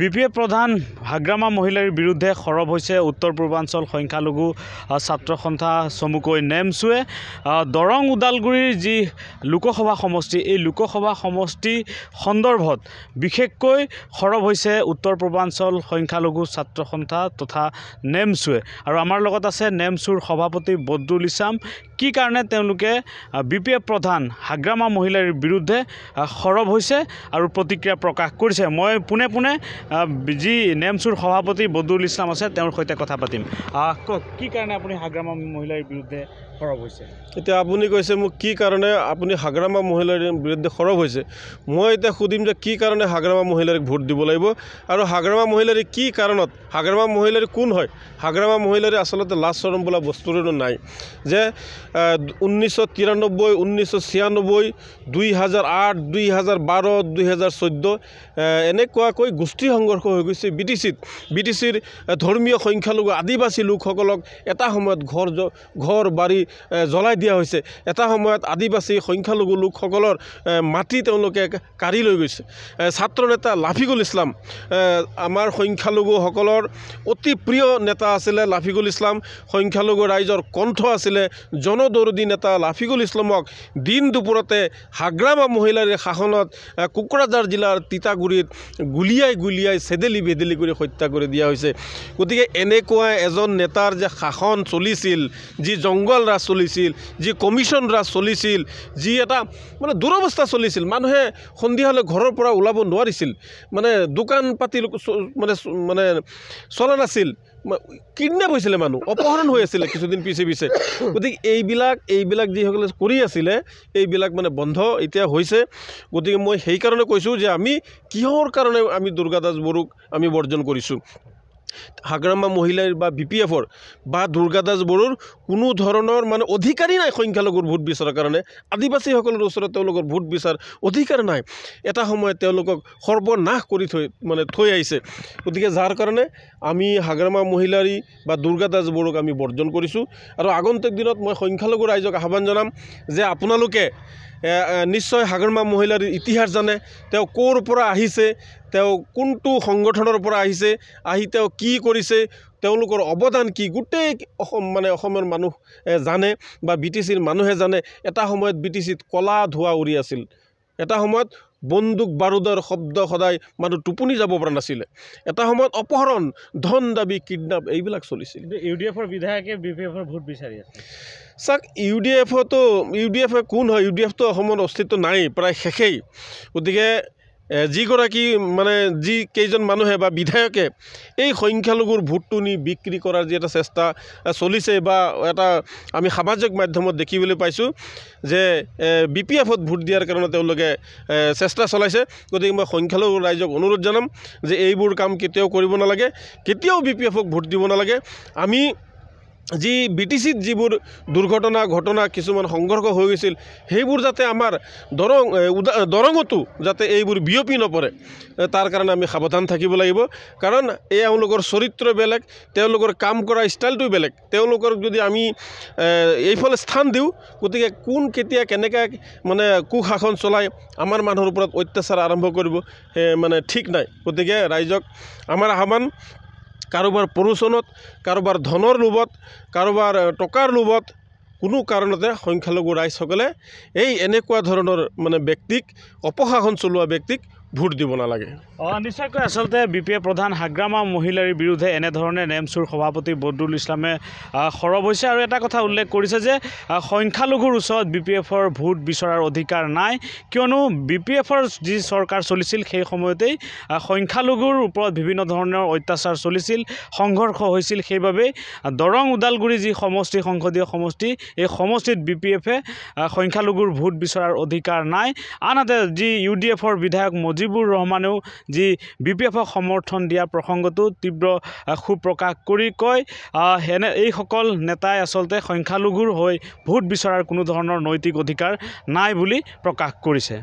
B P F প্ৰধান হাগ্ৰামা মহিলাৰীৰ বিৰুদ্ধে সৰব হৈছে উত্তৰ পূৰ্বাঞ্চল সংখ্যালঘু ছাত্ৰ সন্থা চমুকৈ নেমচুৱে দৰং ওদালগুৰিৰ যি লোকসভা সমষ্টি এই লোকসভা সমষ্টি সন্দৰ্ভত বিশেষকৈ সৰব হৈছে উত্তৰ পূৰ্বাঞ্চল সংখ্যালঘু ছাত্ৰ সন্থা তথা নেমচুৱে আৰু আমাৰ লগত আছে নেমচুৰ সভাপতি বদৰুল ইছলাম কি কাৰণে তেওঁলোকে বি পি এফ প্ৰধান হাগ্ৰামা মহিলাৰ বিৰুদ্ধে সৰব হৈছে আৰু প্ৰতিক্ৰিয়া প্ৰকাশ কৰিছে মই পোনে পোনে যি নেমচুৰ সভাপতি বদুল ইছলাম আছে তেওঁৰ সৈতে কথা পাতিম কওক কি কাৰণে আপুনি হাগ্ৰামা মহিলাৰ বিৰুদ্ধে সৰব হৈছে এতিয়া আপুনি কৈছে মোক কি কাৰণে আপুনি হাগ্ৰামা মহিলাৰ বিৰুদ্ধে সৰব হৈছে মই এতিয়া সুধিম যে কি কাৰণে হাগ্ৰামা মহিলাৰীক ভোট দিব লাগিব আৰু হাগ্ৰামা মহিলাৰী কি কাৰণত হাগ্ৰামা মহিলাৰী কোন হয় হাগ্ৰামা মহিলাৰী আচলতে লাজ চৰম বোলা বস্তুৰেনো নাই যে উনৈছশ উনৈছশ ছিয়ানব্বৈ দুই হাজাৰ আঠ দুই হাজাৰ বাৰ দুই হাজাৰ চৈধ্য এনেকুৱাকৈ গোষ্ঠী সংঘৰ্ষ হৈ গৈছে ব্ৰিটিছিত ব্ৰিটিছিৰ ধৰ্মীয় সংখ্যালঘু আদিবাসী লোকসকলক এটা সময়ত ঘৰ ঘৰ বাৰী জ্বলাই দিয়া হৈছে এটা সময়ত আদিবাসী সংখ্যালঘু লোকসকলৰ মাটি তেওঁলোকে কাঢ়ি লৈ গৈছে ছাত্ৰ নেতা লাফিকুল ইছলাম আমাৰ সংখ্যালঘুসকলৰ অতি প্ৰিয় নেতা আছিলে লাফিকুল ইছলাম সংখ্যালঘু ৰাইজৰ কণ্ঠ আছিলে জন গণদৰদী নেতা লাফিকুল ইছলামক দিন দুপৰতে হাগ্ৰা বা মহিলাৰ শাসনত কোকৰাঝাৰ জিলাৰ তিতাগুৰিত গুলিয়াই গুলিয়াই চেদেলি বেদেলি কৰি হত্যা কৰি দিয়া হৈছে গতিকে এনেকুৱা এজন নেতাৰ যে শাসন চলিছিল যি জংগল ৰাজ চলিছিল যি কমিছন ৰাজ চলিছিল যি এটা মানে দুৰৱস্থা চলিছিল মানুহে সন্ধিয়ালৈ ঘৰৰ পৰা ওলাব নোৱাৰিছিল মানে দোকান পাতি মানে মানে চলা নাছিল কিডনেপ হৈছিলে মানুহ অপহৰণ হৈ আছিলে কিছুদিন পিছে পিছে গতিকে এইবিলাক এইবিলাক যিসকলে কৰি আছিলে এইবিলাক মানে বন্ধ এতিয়া হৈছে গতিকে মই সেইকাৰণে কৈছোঁ যে আমি কিহৰ কাৰণে আমি দুৰ্গা দাস বড়োক আমি বৰ্জন কৰিছোঁ হাগ্ৰামা মহিলাৰ বা বি পি এফৰ বা দুৰ্গা দাস বড়োৰ কোনো ধৰণৰ মানে অধিকাৰী নাই সংখ্যালঘুৰ ভোট বিচৰাৰ কাৰণে আদিবাসীসকলৰ ওচৰত তেওঁলোকৰ ভোট বিচাৰ অধিকাৰ নাই এটা সময়ত তেওঁলোকক সৰ্বনাশ কৰি থৈ মানে থৈ আহিছে গতিকে যাৰ কাৰণে আমি হাগ্ৰামা মহিলাৰী বা দুৰ্গা দাস বড়োক আমি বৰ্জন কৰিছোঁ আৰু আগন্তুক দিনত মই সংখ্যালঘু ৰাইজক আহ্বান জনাম যে আপোনালোকে নিশ্চয় হাগ্ৰামা মহিলাৰীৰ ইতিহাস জানে তেওঁ ক'ৰ পৰা আহিছে তেওঁ কোনটো সংগঠনৰ পৰা আহিছে আহি তেওঁ কি কৰিছে তেওঁলোকৰ অৱদান কি গোটেই অসম মানে অসমৰ মানুহ জানে বা বি টি চিৰ মানুহে জানে এটা সময়ত বি টি চিত কলা ধোঁৱা উৰি আছিল এটা সময়ত বন্দুক বাৰুদৰ শব্দ সদায় মানুহ টোপনি যাব পৰা নাছিলে এটা সময়ত অপহৰণ ধন দাবী কিডনাপ এইবিলাক চলিছিল ইউ ডি এফৰ বিধায়কে বি পি এফৰ ভোট বিচাৰি আছে চাওক ইউ ডি এফতো ইউ ডি এফে কোন হয় ইউ ডি এফটো অসমত অস্তিত্ব নাই প্ৰায় শেষেই গতিকে যিগৰাকী মানে যি কেইজন মানুহে বা বিধায়কে এই সংখ্যালঘুৰ ভোটটো নি বিক্ৰী কৰাৰ যি এটা চেষ্টা চলিছে বা এটা আমি সামাজিক মাধ্যমত দেখিবলৈ পাইছোঁ যে বি পি এফত ভোট দিয়াৰ কাৰণে তেওঁলোকে চেষ্টা চলাইছে গতিকে মই সংখ্যালঘু ৰাইজক অনুৰোধ জনাম যে এইবোৰ কাম কেতিয়াও কৰিব নালাগে কেতিয়াও বি পি এফক ভোট দিব নালাগে আমি যি বি টি চিত যিবোৰ দুৰ্ঘটনা ঘটনা কিছুমান সংঘৰ্ষ হৈ গৈছিল সেইবোৰ যাতে আমাৰ দৰং উদা দৰঙতো যাতে এইবোৰ বিয়পি নপৰে তাৰ কাৰণে আমি সাৱধান থাকিব লাগিব কাৰণ এওঁলোকৰ চৰিত্ৰ বেলেগ তেওঁলোকৰ কাম কৰা ষ্টাইলটো বেলেগ তেওঁলোকক যদি আমি এইফালে স্থান দিওঁ গতিকে কোন কেতিয়া কেনেকৈ মানে কুশাসন চলাই আমাৰ মানুহৰ ওপৰত অত্যাচাৰ আৰম্ভ কৰিব মানে ঠিক নাই গতিকে ৰাইজক আমাৰ আহ্বান কাৰোবাৰ প্ৰৰোচনত কাৰোবাৰ ধনৰ লোভত কাৰোবাৰ টকাৰ লোভত কোনো কাৰণতে সংখ্যালঘু ৰাইজসকলে এই এনেকুৱা ধৰণৰ মানে ব্যক্তিক অপশাসন চলোৱা ব্যক্তিক ভোট দিব নালাগে অঁ নিশ্চয়কৈ আচলতে বি পি এ প্ৰধান হাগ্ৰামা মহিলাৰীৰ বিৰুদ্ধে এনেধৰণে নেমচুৰ সভাপতি বদুল ইছলামে সৰব হৈছে আৰু এটা কথা উল্লেখ কৰিছে যে সংখ্যালঘুৰ ওচৰত বি পি এফৰ ভোট বিচৰাৰ অধিকাৰ নাই কিয়নো বি পি এফৰ যি চৰকাৰ চলিছিল সেই সময়তেই সংখ্যালঘুৰ ওপৰত বিভিন্ন ধৰণৰ অত্যাচাৰ চলিছিল সংঘৰ্ষ হৈছিল সেইবাবেই দৰং ওদালগুৰি যি সমষ্টি সংসদীয় সমষ্টি এই সমষ্টিত বি পি এফে সংখ্যালঘুৰ ভোট বিচৰাৰ অধিকাৰ নাই আনহাতে যি ইউ ডি এফৰ বিধায়ক মজিদ মুজিবুর রহমানেও যে বিপিএফক সমর্থন দিয়া প্রসঙ্গটো তীব্র সুপ্রকাশ করে কয় এই সকল নেতায় আসলতে সংখ্যালঘুর হয়ে ভোট বিচার কোনো ধরনের নৈতিক অধিকার নাই বলে প্রকাশ করেছে